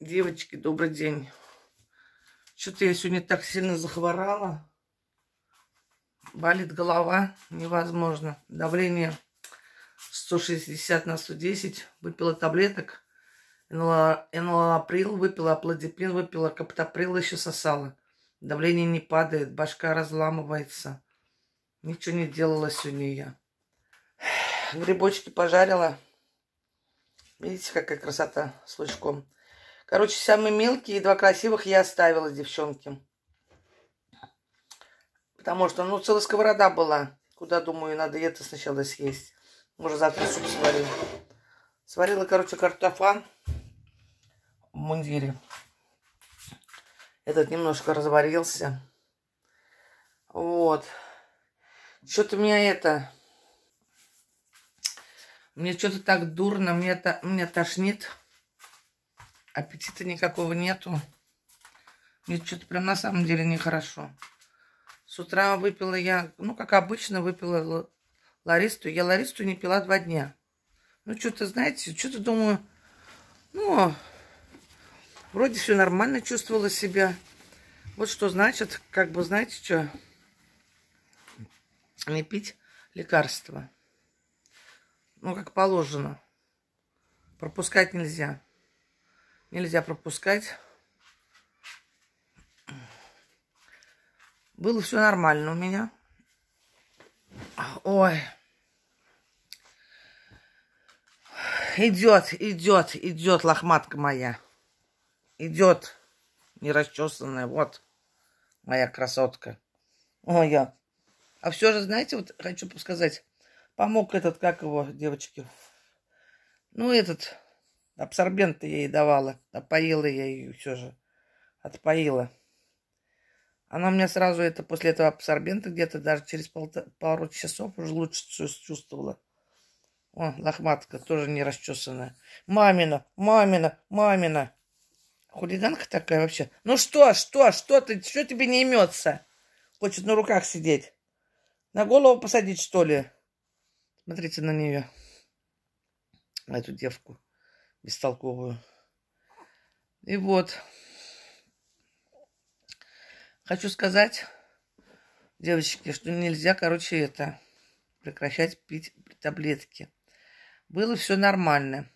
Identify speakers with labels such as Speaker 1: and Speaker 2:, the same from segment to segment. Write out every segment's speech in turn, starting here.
Speaker 1: Девочки, добрый день. Что-то я сегодня так сильно захворала. Болит голова, невозможно. Давление 160 на 110. Выпила таблеток. Энолаприл выпила, аплодипин выпила, каптоприл еще сосала. Давление не падает, башка разламывается. Ничего не делала сегодня я. Грибочки пожарила. Видите, какая красота с лучком. Короче, самые мелкие и два красивых я оставила девчонки. Потому что, ну, целая сковорода была. Куда, думаю, надо это сначала съесть. Может, завтра суп сварю. Сварила, короче, картофан в мундире. Этот немножко разварился. Вот. Что-то у меня это... Мне что-то так дурно, мне, то, мне тошнит. Аппетита никакого нету. Мне что-то прям на самом деле нехорошо. С утра выпила я, ну, как обычно, выпила Ларисту. Я Ларисту не пила два дня. Ну, что-то, знаете, что-то думаю, ну, вроде все нормально чувствовала себя. Вот что значит, как бы, знаете, что? Не пить лекарства. Ну, как положено. Пропускать нельзя. Нельзя пропускать. Было все нормально у меня. Ой. Идет, идет, идет лохматка моя. Идет нерасчесанная. Вот моя красотка. Ой, я. А все же, знаете, вот хочу сказать, помог этот, как его, девочки, ну, этот Абсорбенты я ей давала. Опоила я ее все же. Отпоила. Она у меня сразу это после этого абсорбента где-то даже через полта, пару часов уже лучше чувствовала. О, лохматка тоже не расчесанная. Мамина, мамина, мамина. Хулиганка такая вообще. Ну что, что, что ты, что тебе не имется? Хочет на руках сидеть. На голову посадить, что ли? Смотрите на нее. На эту девку бестолковую. И вот. Хочу сказать, девочки, что нельзя, короче, это прекращать пить таблетки. Было все нормально.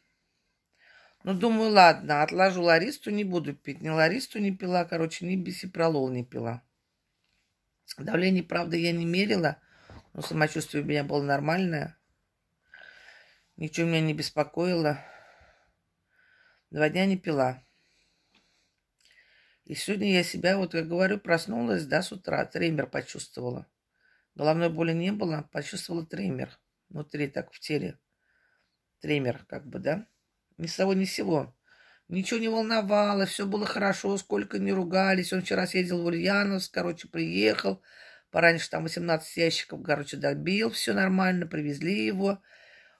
Speaker 1: Ну, Но думаю, ладно, отложу Ларисту, не буду пить. Ни Ларисту не пила, короче, ни бисипролол не пила. Давление, правда, я не мерила, но самочувствие у меня было нормальное. Ничего меня не беспокоило. Два дня не пила. И сегодня я себя, вот как говорю, проснулась, да, с утра. Тремер почувствовала. Головной боли не было, почувствовала тремер. Внутри так, в теле. Тремер, как бы, да. Ни с того, ни с сего. Ничего не волновало, все было хорошо, сколько не ругались. Он вчера съездил в Ульяновск, короче, приехал. Пораньше там 18 ящиков, короче, добил. Все нормально, привезли его.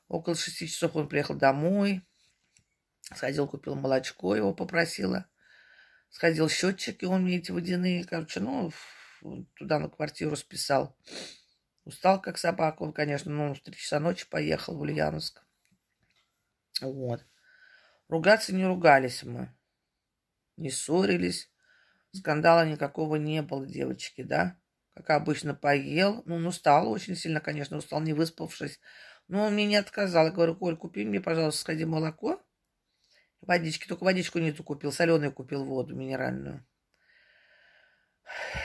Speaker 1: Около 6 часов он приехал домой. Сходил, купил молочко, его попросила. Сходил счетчики, он мне эти водяные, короче, ну, туда на квартиру списал. Устал, как собака, он, конечно, ну, в 3 часа ночи поехал в Ульяновск. Вот. Ругаться не ругались мы. Не ссорились. Скандала никакого не было, девочки, да? Как обычно, поел. Ну, он устал очень сильно, конечно, устал, не выспавшись. Но он мне не отказал. Я говорю, Коль, купи мне, пожалуйста, сходи молоко. Водички, только водичку не ту купил, соленую купил воду минеральную.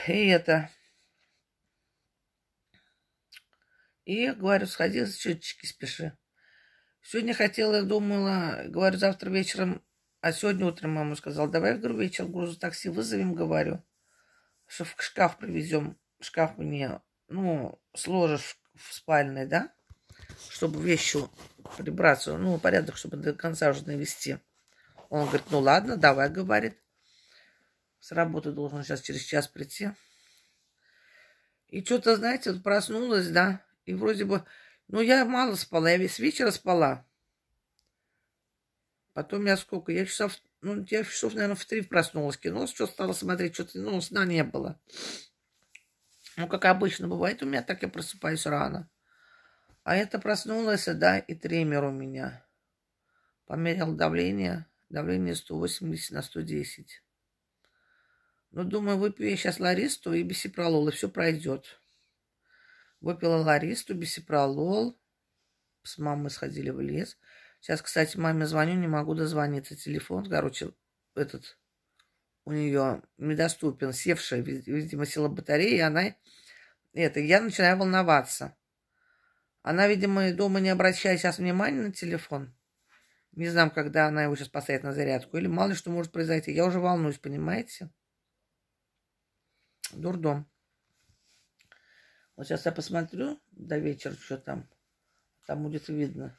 Speaker 1: И это... И, говорю, сходи за счетчики спеши. Сегодня хотела, думала, говорю, завтра вечером, а сегодня утром маму сказала, давай, говорю, вечером такси вызовем, говорю, что в шкаф привезем. Шкаф мне, ну, сложишь в спальной, да? Чтобы вещи прибраться, ну, порядок, чтобы до конца уже навести. Он говорит, ну ладно, давай, говорит. С работы должен сейчас через час прийти. И что-то, знаете, проснулась, да, и вроде бы, ну, я мало спала, я весь вечер спала. Потом я сколько, я часов, ну, я часов, наверное, в три проснулась, кино, что стала смотреть, что-то, ну, сна не было. Ну, как обычно бывает, у меня так я просыпаюсь рано. А это проснулась, да, и тремер у меня. Померил давление давление 180 на 110. Ну, думаю, выпью я сейчас ларисту и бисипролол, и все пройдет. Выпила ларисту, бисипролол. С мамой сходили в лес. Сейчас, кстати, маме звоню, не могу дозвониться. Телефон, короче, этот у нее недоступен, севшая, видимо, села батарея, и она... Это, я начинаю волноваться. Она, видимо, дома не обращает сейчас внимания на телефон – не знаю, когда она его сейчас поставит на зарядку. Или мало ли что может произойти. Я уже волнуюсь, понимаете? Дурдом. Вот сейчас я посмотрю до вечера, что там. Там будет видно.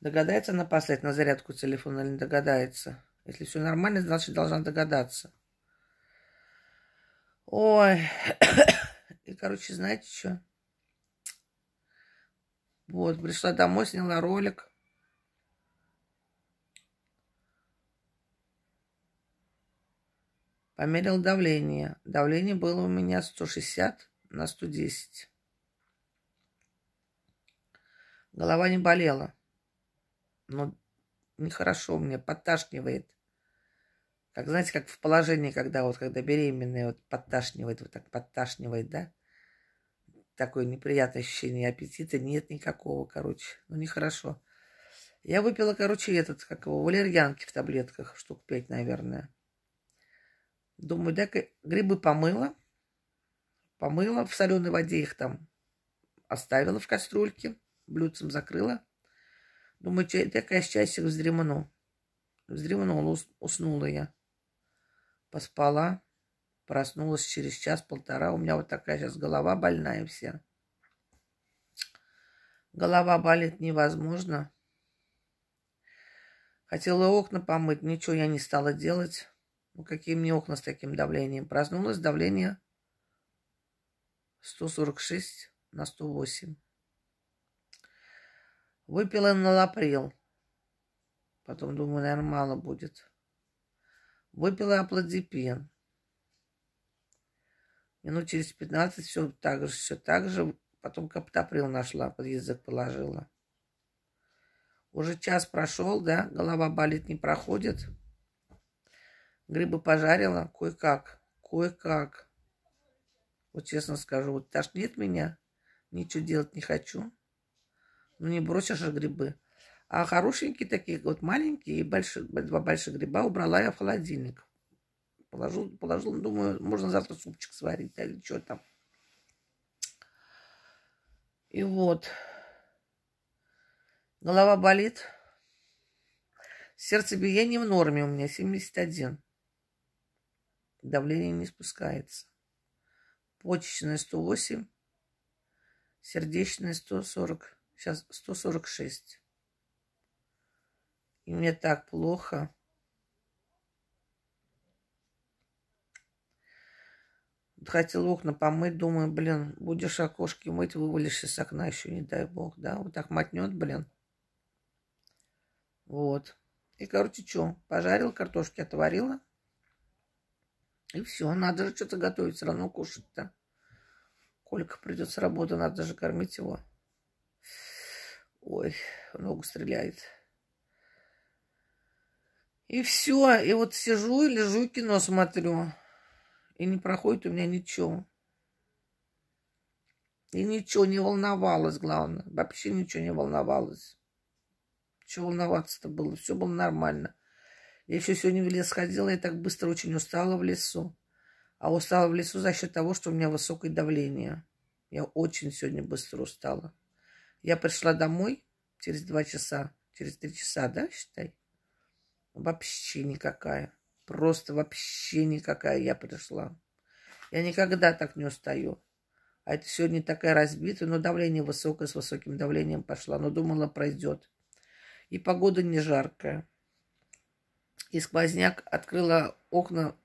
Speaker 1: Догадается она поставить на зарядку телефон или не догадается? Если все нормально, значит, должна догадаться. Ой. И, короче, знаете что? Вот, пришла домой, сняла ролик. Померил давление. Давление было у меня 160 на 110. Голова не болела. Но нехорошо мне подташнивает. Как, знаете, как в положении, когда вот, когда беременная вот подташнивает, вот так подташнивает, да? Такое неприятное ощущение аппетита нет никакого, короче. Ну, нехорошо. Я выпила, короче, этот, как его, валерьянки в таблетках, штук пять, наверное. Думаю, да, грибы помыла. Помыла в соленой воде их там оставила в кастрюльке, блюдцем закрыла. Думаю, так я счастье вздремну. Вздремнула, уснула я. Поспала, проснулась через час-полтора. У меня вот такая сейчас голова больная вся. Голова болит невозможно. Хотела окна помыть, ничего я не стала делать. Ну, какие мне окна с таким давлением? Проснулось давление 146 на 108. Выпила на лаприл. Потом думаю, наверное, мало будет. Выпила аплодипин. Минут через 15 все так же, все так же. Потом каптоприл нашла, под язык положила. Уже час прошел, да, голова болит, не проходит. Грибы пожарила кое-как, кое-как. Вот честно скажу, вот тошнит меня, ничего делать не хочу. Ну не бросишь же грибы. А хорошенькие такие, вот маленькие и большие, два больших гриба убрала я в холодильник. Положу, положил, ну, думаю, можно завтра супчик сварить да, или что там. И вот. Голова болит. Сердцебиение в норме у меня 71 давление не спускается. Почечная 108, сердечная 140, сейчас 146. И мне так плохо. Хотел окна помыть, думаю, блин, будешь окошки мыть, вывалишься с окна еще, не дай бог, да, вот так мотнет, блин. Вот. И, короче, что, пожарил картошки, отварила – и все, надо же что-то готовить, все равно кушать-то. Колька придет с работы, надо же кормить его. Ой, ногу стреляет. И все, и вот сижу и лежу, кино смотрю. И не проходит у меня ничего. И ничего не волновалось, главное. Вообще ничего не волновалось. Чего волноваться-то было? Все было нормально. Я еще сегодня в лес ходила, я так быстро очень устала в лесу. А устала в лесу за счет того, что у меня высокое давление. Я очень сегодня быстро устала. Я пришла домой через два часа, через три часа, да, считай? Вообще никакая. Просто вообще никакая я пришла. Я никогда так не устаю. А это сегодня такая разбитая, но давление высокое, с высоким давлением пошла. Но думала, пройдет. И погода не жаркая и сквозняк открыла окна,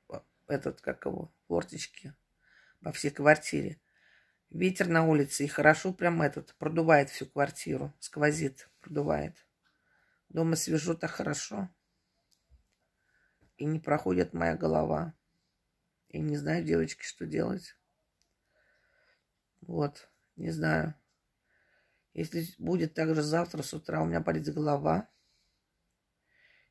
Speaker 1: этот, как его, форточки во всей квартире. Ветер на улице, и хорошо прям этот, продувает всю квартиру, сквозит, продувает. Дома свежо так хорошо. И не проходит моя голова. И не знаю, девочки, что делать. Вот, не знаю. Если будет так же завтра с утра, у меня болит голова –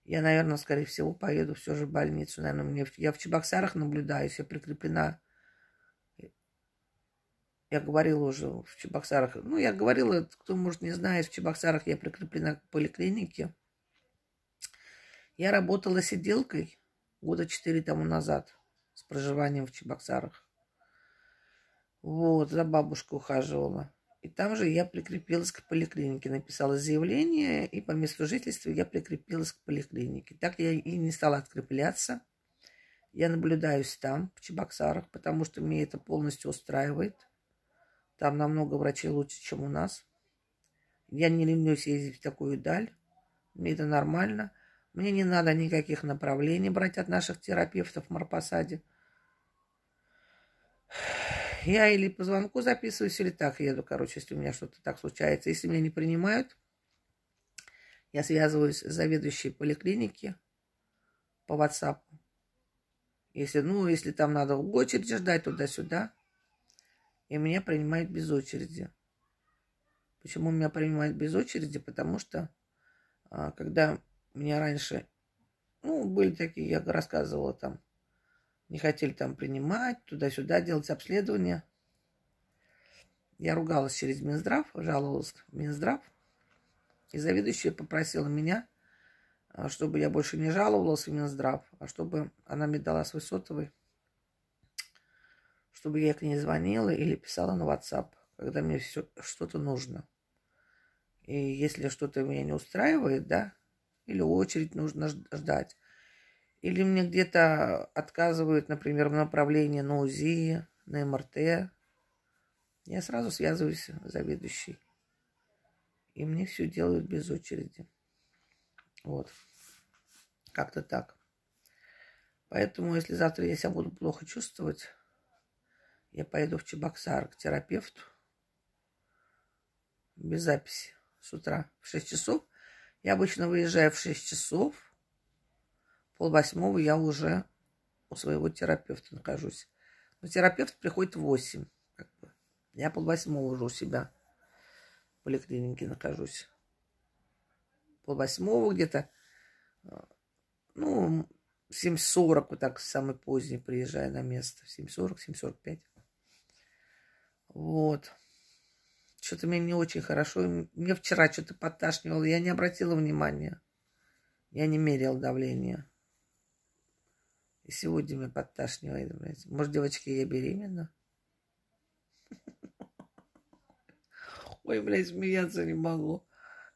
Speaker 1: я, наверное, скорее всего, поеду все же в больницу. Наверное, мне... я в Чебоксарах наблюдаюсь, я прикреплена. Я говорила уже в Чебоксарах. Ну, я говорила, кто, может, не знает, в Чебоксарах я прикреплена к поликлинике. Я работала сиделкой года четыре тому назад с проживанием в Чебоксарах. Вот, за бабушку ухаживала. И там же я прикрепилась к поликлинике, написала заявление, и по месту жительства я прикрепилась к поликлинике. Так я и не стала открепляться. Я наблюдаюсь там, в Чебоксарах, потому что меня это полностью устраивает. Там намного врачей лучше, чем у нас. Я не ленюсь ездить в такую даль. Мне это нормально. Мне не надо никаких направлений брать от наших терапевтов в Марпасаде я или по звонку записываюсь, или так еду, короче, если у меня что-то так случается. Если меня не принимают, я связываюсь с заведующей поликлиники по WhatsApp. Если, ну, если там надо в очередь ждать туда-сюда, и меня принимают без очереди. Почему меня принимают без очереди? Потому что а, когда меня раньше, ну, были такие, я рассказывала там, не хотели там принимать, туда-сюда делать обследования. Я ругалась через Минздрав, жаловалась в Минздрав, и заведующая попросила меня, а, чтобы я больше не жаловалась в Минздрав, а чтобы она мне дала свой сотовый, чтобы я к ней звонила или писала на WhatsApp, когда мне все что-то нужно. И если что-то меня не устраивает, да, или очередь нужно ждать, или мне где-то отказывают, например, в направлении на УЗИ, на МРТ. Я сразу связываюсь с заведующей. И мне все делают без очереди. Вот. Как-то так. Поэтому, если завтра я себя буду плохо чувствовать, я поеду в Чебоксар к терапевту без записи с утра в 6 часов. Я обычно выезжаю в 6 часов, полвосьмого я уже у своего терапевта нахожусь. Но терапевт приходит в восемь. Как бы. Я полвосьмого уже у себя в поликлинике нахожусь. Полвосьмого где-то, э, ну, 7.40, вот так самый поздний приезжая на место. 7.40, 7.45. Вот. Что-то мне не очень хорошо. Мне вчера что-то подташнивало. Я не обратила внимания. Я не мерила давление. И сегодня меня подташнивает, блядь. Может, девочки, я беременна? Ой, блядь, смеяться не могу.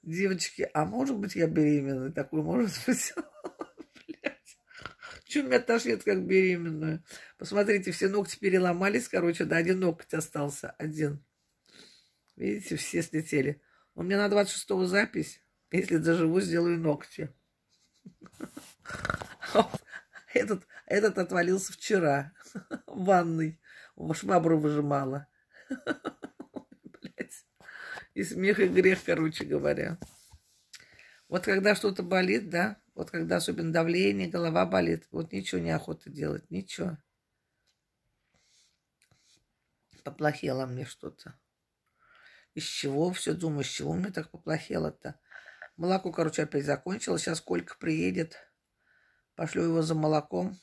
Speaker 1: Девочки, а может быть, я беременна? Такой может быть. Чем меня тошнит, как беременную? Посмотрите, все ногти переломались, короче, да, один ноготь остался, один. Видите, все слетели. У меня на 26-го запись. Если доживу, сделаю ногти. Этот этот отвалился вчера в ванной. Швабру выжимала. Блять. И смех, и грех, короче говоря. Вот когда что-то болит, да, вот когда особенно давление, голова болит, вот ничего не охота делать, ничего. Поплохело мне что-то. Из чего? Все думаю, из чего мне так поплохело-то? Молоко, короче, опять закончилось. Сейчас сколько приедет. Пошлю его за молоком.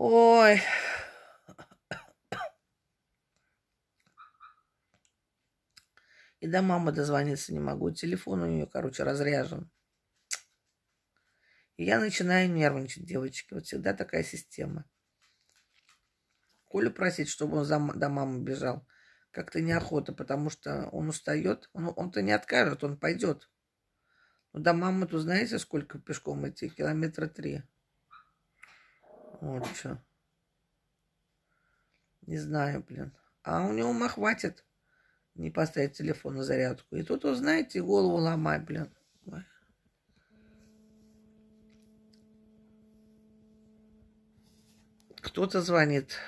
Speaker 1: Ой. И до мамы дозвониться не могу. Телефон у нее, короче, разряжен. И я начинаю нервничать, девочки. Вот всегда такая система. Колю просить, чтобы он за, до мамы бежал. Как-то неохота, потому что он устает. Он, ну, он-то не откажет, он пойдет. Но ну, до мамы, то знаете, сколько пешком идти? Километра три. Вот что. Не знаю, блин. А у него ума хватит не поставить телефон на зарядку. И тут, знаете, голову ломай, блин. Ой. Кто-то звонит.